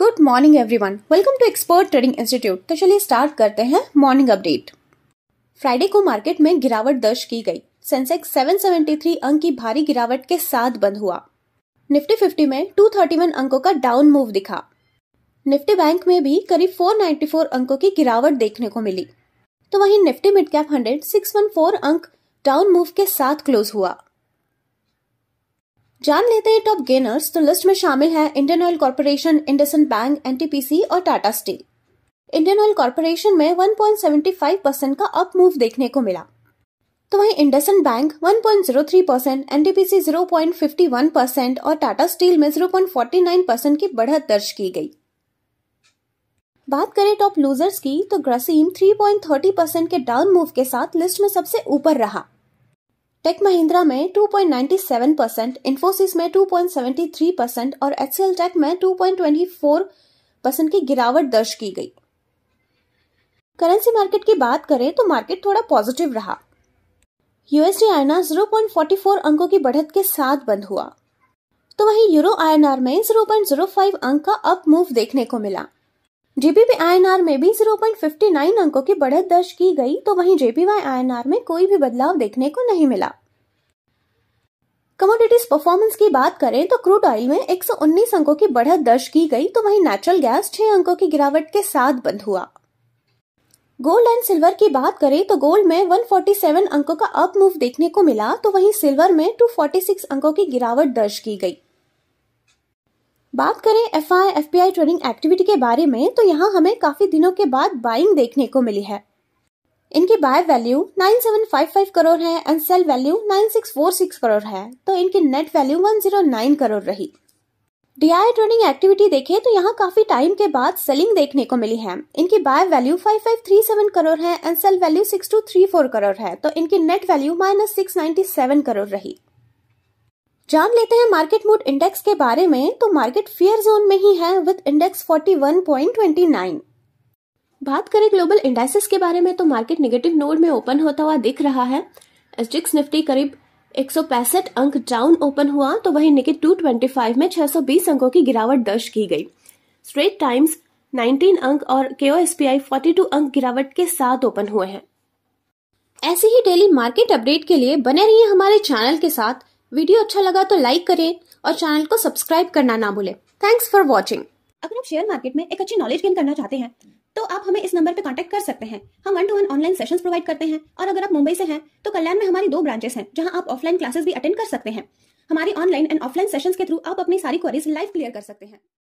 good morning everyone welcome to expert trading institute तो चलिए start करते हैं मॉर्निंग अपडेट फ्राइडे को मार्केट में गिरावट दर्ज की गई सेंसेक्स 773 अंक की भारी गिरावट के साथ बंद हुआ निफ्टी 50 में 231 अंकों का डाउन मूव दिखा निफ्टी बैंक में भी करीब 494 अंकों की गिरावट देखने को मिली तो वहीं Nifty mid cap hundred six अंक डाउन मूव के साथ क्लोज हुआ जान लेते हैं टॉप गेनर्स तो लिस्ट में शामिल है Indian Oil Corporation IndusInd Bank NTPC और Tata Steel Indian Oil Corporation में 1.75 परसेंट का अप मूव देखने को मिला तो वहीं IndusInd Bank 1.03 percent NTPC 0.51 percent और टाटा स्टील में 0.49 परसेंट की बढ़त दर्ज की गई बात करें टॉप लूजर्स की तो ग्रासीम 3.30 परसेंट के डाउन मूव के साथ लिस्ट में सबसे ऊपर रहा टेक महिंद्रा में 2.97 परसेंट इन्फोसिस में 2.73 परसेंट और एच टेक में 2.24 परसेंट की गिरावट दर्ज की गई करेंसी मार्केट की बात करें तो मार्केट थोड़ा पॉजिटिव रहा यूएसडी आयना 0.44 अंकों की बढ़त के साथ बंद हुआ तो वहीं यूरो आयनार में 0.05 अंक का अप मूव देखने को मिला जीबीपी आईएनआर में भी 0.59 अंकों की बढ़त दर्ज की गई तो वहीं जेपीवाई आईएनआर में कोई भी बदलाव देखने को नहीं मिला कमोडिटीज परफॉर्मेंस की बात करें तो क्रूड ऑयल में 119 अंकों की बढ़त दर्ज की गई तो वहीं नेचुरल गैस 6 अंकों की गिरावट के साथ बंद हुआ गोल्ड एंड सिल्वर की बात करें तो गोल्ड में 147 अंकों का अप मूव देखने को मिला तो वहीं सिल्वर में 246 अंकों की गिरावट दर्ज की गई बात करें एफ आई ट्रेडिंग एक्टिविटी के बारे में तो यहाँ हमें काफी दिनों के बाद बाइंग देखने को मिली है इनकी बाय वैल्यू 9755 करोड़ है एंड सेल वैल्यू 9646 करोड़ है तो इनकी नेट वैल्यू 109 करोड़ रही डीआई ट्रेडिंग एक्टिविटी देखें तो यहाँ काफी टाइम के बाद सेलिंग देखने को मिली है इनकी बाय वैल्यू 5537 करोड़ है एंड सेल वैल्यू 6234 करोड़ है तो इनकी नेट वैल्यू माइनस 697 करोड़ रही जान लेते हैं मार्केट मूड इंडेक्स के बारे में तो मार्केट फियर जोन में ही है विद इंडेक्स 41.29 बात करें ग्लोबल इंडेक्सेस के बारे में तो मार्केट नेगेटिव नोड में ओपन होता हुआ दिख रहा है एसडिक्स निफ्टी करीब एक अंक डाउन ओपन हुआ तो वहीं निकेट टू में 620 अंकों की गिरावट दर्ज की गई स्ट्रेट टाइम्स 19 अंक और के ओ एस अंक गिरावट के साथ ओपन हुए हैं ऐसे ही डेली मार्केट अपडेट के लिए बने रहिए हमारे चैनल के साथ वीडियो अच्छा लगा तो लाइक करें और चैनल को सब्सक्राइब करना ना भूलें थैंक्स फॉर वॉचिंग अगर आप शेयर मार्केट में एक अच्छी नॉलेज गेन करना चाहते हैं तो आप हमें इस नंबर पर कॉन्टेक्ट कर सकते हैं हम one to one online sessions provide करते हैं और अगर आप मुंबई से हैं तो कल्याण में हमारी दो ब्रांचेस हैं जहां आप ऑफलाइन क्लासेस भी अटेंड कर सकते हैं हमारी ऑनलाइन एंड ऑफलाइन सेशंस के थ्रू आप अपनी सारी क्वेरीज लाइव क्लियर कर सकते हैं